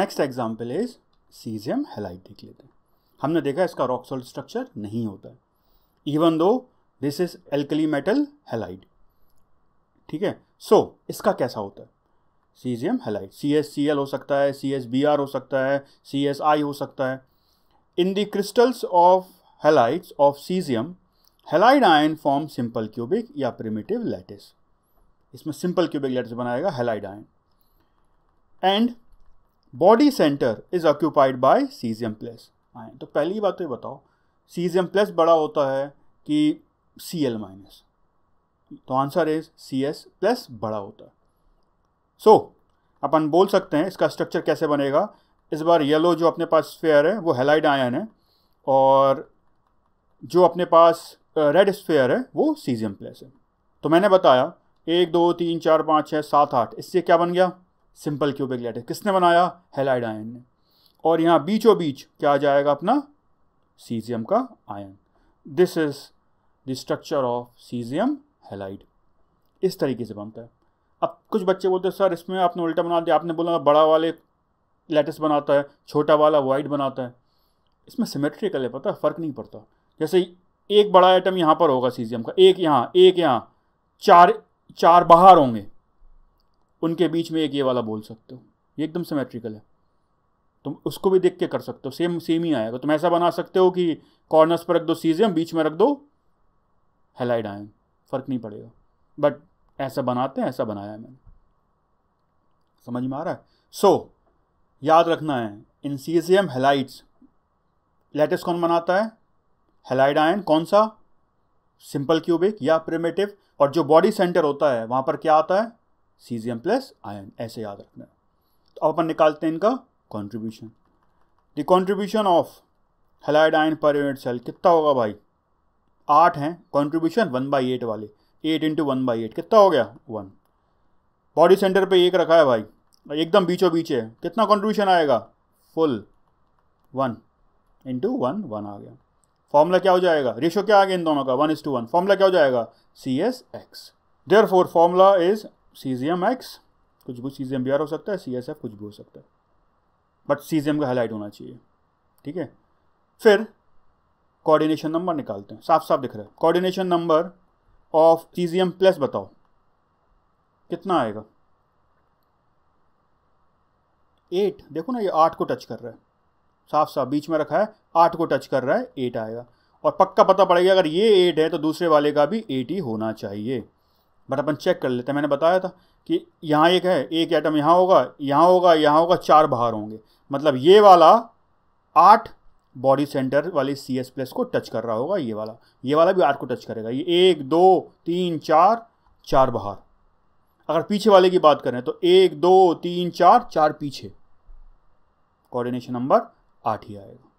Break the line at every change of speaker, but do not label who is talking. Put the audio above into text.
next example is cesium halide देख लेते हैं हमने देखा इसका रॉक सॉल्ट स्ट्रक्चर नहीं होता है even though this is alkali metal halide ठीक है सो so, इसका कैसा होता है cesium halide C S C L हो सकता है सी एस बी आर हो सकता है सी एस आई हो सकता है in the crystals of halide of cesium halide ion form simple cubic या प्रिमेटिव लैटिस इसमें सिंपल क्यूबिक लैटिस बनाएगा halide ion and body centre is occupied by cesium plus ion तो पहली बात तो ये बताओ सीजियम प्लस बड़ा होता है कि सी एल माइनस तो answer is C S plus बड़ा होता है सो so, अपन बोल सकते हैं इसका स्ट्रक्चर कैसे बनेगा इस बार येलो जो अपने पास स्फेयर है वो हेलाइड आयन है और जो अपने पास रेड स्फेयर है वो सीजियम प्लस है तो मैंने बताया एक दो तीन चार पाँच छः सात आठ इससे क्या बन गया सिंपल क्यूबिक लैटिस किसने बनाया हेलाइड आयन ने और यहाँ बीचों बीच क्या आ जाएगा अपना सीजियम का ion this is the structure of cesium halide इस तरीके से बनता है अब कुछ बच्चे बोलते हैं सर इसमें आपने उल्टा बना दिया आपने बोला बड़ा वाले लैटिस बनाता है छोटा वाला वाइट बनाता है इसमें सिमेट्रिकल है पता है फ़र्क नहीं पड़ता जैसे एक बड़ा आइटम यहाँ पर होगा सीजियम का एक यहाँ एक यहाँ चार चार बाहर होंगे उनके बीच में एक ये वाला बोल सकते हो ये एकदम सिमेट्रिकल है तुम उसको भी देख के कर सकते हो सेम सेम ही आएगा तुम ऐसा बना सकते हो कि कॉर्नर्स पर रख दो सीजियम बीच में रख दो हेलाइड आयन फ़र्क नहीं पड़ेगा बट ऐसा बनाते हैं ऐसा बनाया है मैंने समझ में आ रहा है सो so, याद रखना है इन सीजियम हेलाइट्स लेटेस्ट कौन बनाता है हेलाइड आयन कौन सा सिंपल क्यूबिक या प्रिमेटिव और जो बॉडी सेंटर होता है वहाँ पर क्या आता है सीजियम प्लस आयन ऐसे याद रखना है तो अब अपन निकालते हैं इनका contribution the contribution of halide ion per unit cell कितना होगा भाई आठ हैं कॉन्ट्रीब्यूशन वन बाई एट वाले eight into one by eight कितना हो गया वन बॉडी सेंटर पे एक रखा है भाई एकदम बीचों बीच है कितना कॉन्ट्रीब्यूशन आएगा full one into one one आ गया फॉर्मूला क्या हो जाएगा रेशो क्या आ गया इन दोनों का one is to one formula क्या हो जाएगा C S X therefore formula is cesium X कुछ भी C G M B R हो सकता है सी एस एफ कुछ भी हो सकता है बट सी जी एम का हाईलाइट होना चाहिए ठीक है फिर कोऑर्डिनेशन नंबर निकालते हैं साफ साफ दिख रहा है coordination number of C G M plus बताओ कितना आएगा एट देखो ना ये आठ को टच कर रहा है साफ साफ बीच में रखा है आठ को टच कर रहा है एट आएगा और पक्का पता पड़ेगा अगर ये एट है तो दूसरे वाले का भी एट ही होना चाहिए बट अपन चेक कर लेते हैं मैंने बताया था कि यहाँ एक है एक एटम यहाँ होगा यहाँ होगा यहाँ होगा चार बाहर होंगे मतलब ये वाला आठ बॉडी सेंटर वाले सी एस प्लस को टच कर रहा होगा ये वाला ये वाला भी आठ को टच करेगा ये एक दो तीन चार चार बाहर अगर पीछे वाले की बात करें तो एक दो तीन चार चार पीछे कोऑर्डिनेशन नंबर आठ ही आएगा